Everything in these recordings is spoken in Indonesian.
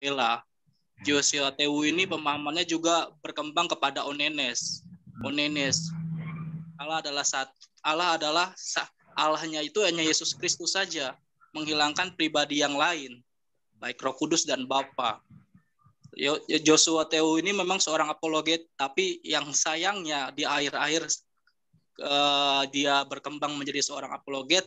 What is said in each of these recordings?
Vela. Josio hmm. TU ini pemahamannya juga berkembang kepada Onenes. Onenes. Allah adalah saat Allah adalah Allahnya itu hanya Yesus Kristus saja, menghilangkan pribadi yang lain, baik Roh Kudus dan Bapa. Joshua Teu ini memang seorang apologet, tapi yang sayangnya di akhir-akhir uh, dia berkembang menjadi seorang apologet,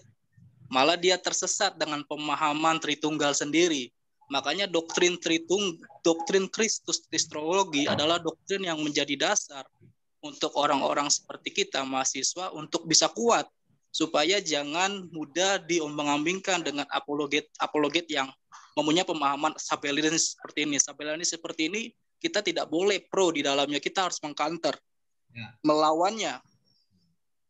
malah dia tersesat dengan pemahaman Tritunggal sendiri. Makanya doktrin Tritung, doktrin Kristus Kristologi adalah doktrin yang menjadi dasar untuk orang-orang seperti kita mahasiswa untuk bisa kuat supaya jangan mudah diombang-ambingkan dengan apologet apologet yang mempunyai pemahaman sabelianis seperti ini. Sabelianis seperti ini kita tidak boleh pro di dalamnya, kita harus mengcounter, ya. melawannya.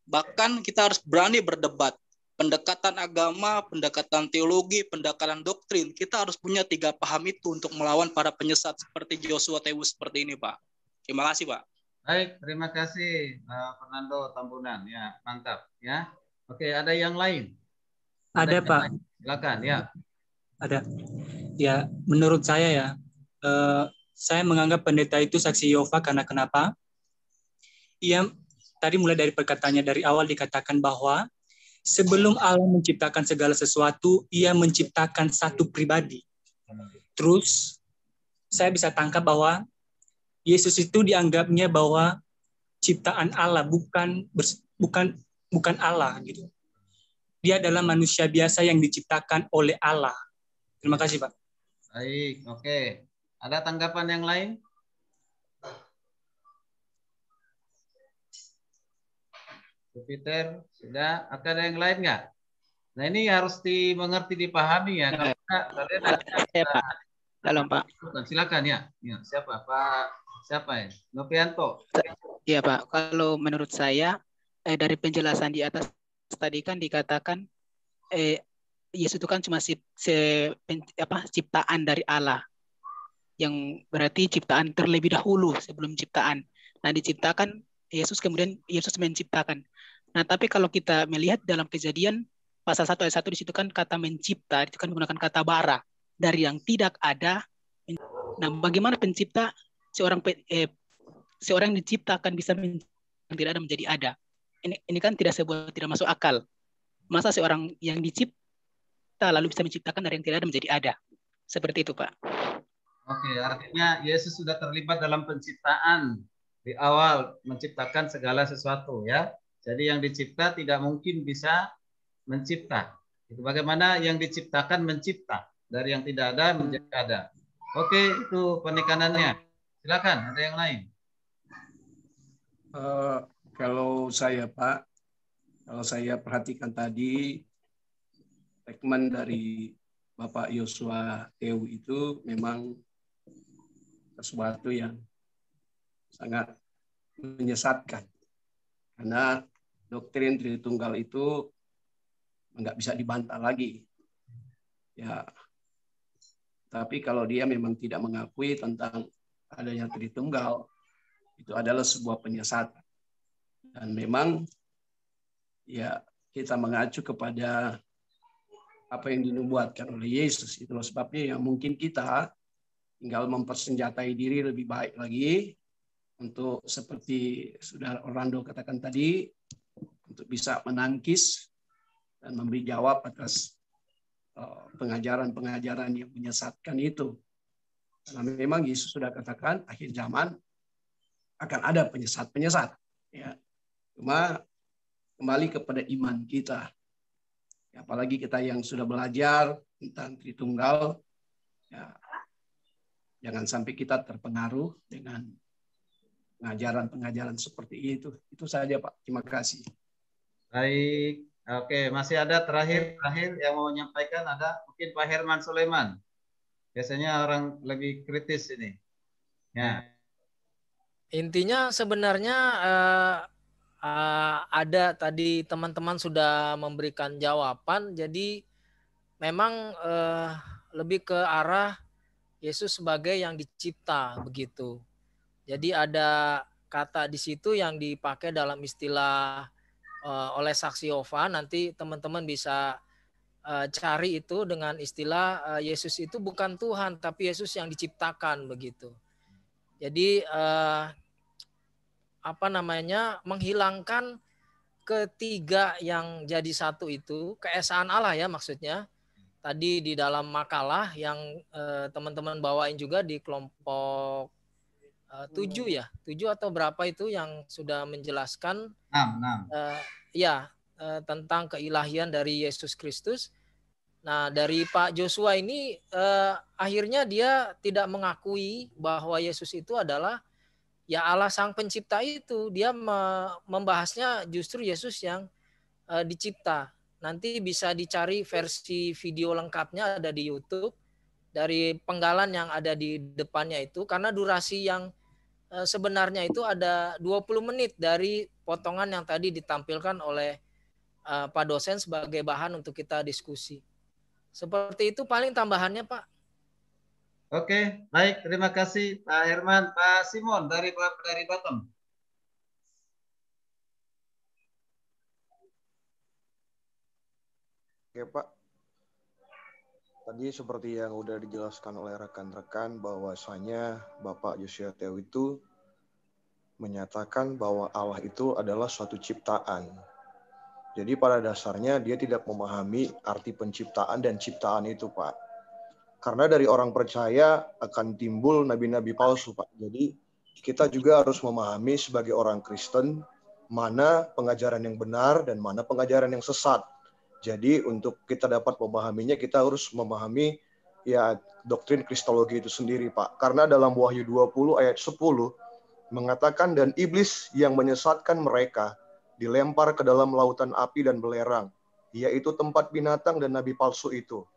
Bahkan kita harus berani berdebat pendekatan agama, pendekatan teologi, pendekatan doktrin, kita harus punya tiga paham itu untuk melawan para penyesat seperti Joshua Tewu seperti ini, Pak. Terima kasih, Pak. Baik, terima kasih eh, Fernando Tambunan. Ya, mantap. Ya, oke. Ada yang lain? Ada, ada Pak. Silakan. Ya. Ada. Ya, menurut saya ya, uh, saya menganggap pendeta itu saksi Yova karena kenapa? Ia tadi mulai dari perkataannya dari awal dikatakan bahwa Sebelum Allah menciptakan segala sesuatu, Ia menciptakan satu pribadi. Terus, saya bisa tangkap bahwa Yesus itu dianggapnya bahwa ciptaan Allah bukan bukan bukan Allah gitu. Dia adalah manusia biasa yang diciptakan oleh Allah. Terima kasih, Pak. Baik, oke. Ada tanggapan yang lain? Jupiter sudah. ada yang lain nggak? Nah ini harus dimengerti dipahami ya. Kalau enggak, kalian ada. Dalam Pak. Silakan ya. ya. Siapa Pak? Siapa ya? Novianto. Iya Pak. Kalau menurut saya eh, dari penjelasan di atas tadi kan dikatakan eh, Yesus itu kan cuma si, si, pen, apa, ciptaan dari Allah yang berarti ciptaan terlebih dahulu sebelum ciptaan. Nah diciptakan Yesus kemudian Yesus menciptakan. Nah, tapi kalau kita melihat dalam kejadian pasal 1 ayat 1 di situ kan kata mencipta itu kan menggunakan kata bara dari yang tidak ada. Nah, bagaimana pencipta seorang eh, seorang yang diciptakan bisa yang tidak ada menjadi ada? Ini ini kan tidak sebuah tidak masuk akal. Masa seorang yang dicipta lalu bisa menciptakan dari yang tidak ada menjadi ada? Seperti itu, Pak. Oke, artinya Yesus sudah terlibat dalam penciptaan di awal menciptakan segala sesuatu ya. Jadi yang dicipta tidak mungkin bisa mencipta. Itu bagaimana yang diciptakan mencipta dari yang tidak ada menjadi ada. Oke, itu penekanannya. Silakan, ada yang lain. Uh, kalau saya Pak, kalau saya perhatikan tadi segmen dari Bapak Yosua Teu itu memang sesuatu yang sangat menyesatkan karena doktrin Tritunggal itu nggak bisa dibantah lagi. Ya, tapi kalau dia memang tidak mengakui tentang adanya Tritunggal, itu adalah sebuah penyesatan. Dan memang ya kita mengacu kepada apa yang dinubuatkan oleh Yesus. Itulah sebabnya yang mungkin kita tinggal mempersenjatai diri lebih baik lagi untuk seperti sudah Orlando katakan tadi untuk bisa menangkis dan memberi jawab atas eh, pengajaran-pengajaran yang menyesatkan itu. Karena memang Yesus sudah katakan akhir zaman akan ada penyesat-penyesat. Ya. Cuma kembali kepada iman kita. Ya, apalagi kita yang sudah belajar tentang Tritunggal, ya, jangan sampai kita terpengaruh dengan pengajaran-pengajaran seperti itu. Itu saja Pak. Terima kasih. Baik. Oke, masih ada terakhir-terakhir yang mau menyampaikan ada mungkin Pak Herman Suleman. Biasanya orang lebih kritis ini. Ya. Intinya sebenarnya uh, uh, ada tadi teman-teman sudah memberikan jawaban. Jadi memang uh, lebih ke arah Yesus sebagai yang dicipta begitu. Jadi ada kata di situ yang dipakai dalam istilah uh, oleh saksi Yova nanti teman-teman bisa uh, cari itu dengan istilah uh, Yesus itu bukan Tuhan tapi Yesus yang diciptakan begitu. Jadi uh, apa namanya menghilangkan ketiga yang jadi satu itu keesaan Allah ya maksudnya tadi di dalam makalah yang teman-teman eh, bawain juga di kelompok Eh, tujuh ya tujuh atau berapa itu yang sudah menjelaskan enam enam uh, ya uh, tentang keilahian dari Yesus Kristus nah dari Pak Joshua ini uh, akhirnya dia tidak mengakui bahwa Yesus itu adalah ya Allah sang pencipta itu dia me membahasnya justru Yesus yang uh, dicipta nanti bisa dicari versi video lengkapnya ada di YouTube dari penggalan yang ada di depannya itu karena durasi yang Eh, sebenarnya itu ada 20 menit dari potongan yang tadi ditampilkan oleh uh, Pak dosen sebagai bahan untuk kita diskusi. Seperti itu paling tambahannya Pak. Oke, baik. Terima kasih Pak Herman, Pak Simon dari dari Batam. Oke Pak, Tadi seperti yang udah dijelaskan oleh rekan-rekan bahwasanya Bapak Yosua Teo itu menyatakan bahwa Allah itu adalah suatu ciptaan. Jadi pada dasarnya dia tidak memahami arti penciptaan dan ciptaan itu, Pak. Karena dari orang percaya akan timbul nabi-nabi palsu, Pak. Jadi kita juga harus memahami sebagai orang Kristen mana pengajaran yang benar dan mana pengajaran yang sesat jadi untuk kita dapat memahaminya kita harus memahami ya doktrin kristologi itu sendiri, Pak. Karena dalam Wahyu 20 ayat 10 mengatakan dan iblis yang menyesatkan mereka dilempar ke dalam lautan api dan belerang, yaitu tempat binatang dan nabi palsu itu.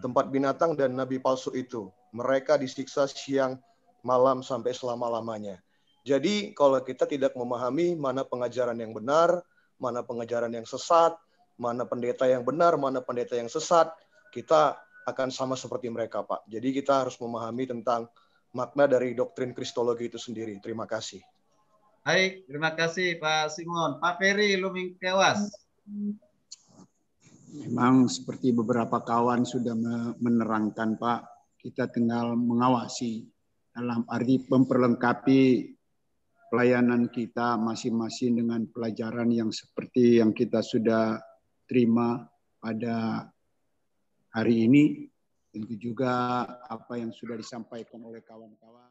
Tempat binatang dan nabi palsu itu. Mereka disiksa siang malam sampai selama-lamanya. Jadi kalau kita tidak memahami mana pengajaran yang benar, mana pengejaran yang sesat, mana pendeta yang benar, mana pendeta yang sesat, kita akan sama seperti mereka, Pak. Jadi kita harus memahami tentang makna dari doktrin kristologi itu sendiri. Terima kasih. Baik, terima kasih Pak Simon. Pak Ferry Lumingkewas. Memang seperti beberapa kawan sudah menerangkan Pak, kita tinggal mengawasi dalam arti memperlengkapi pelayanan kita masing-masing dengan pelajaran yang seperti yang kita sudah terima pada hari ini, tentu juga apa yang sudah disampaikan oleh kawan-kawan.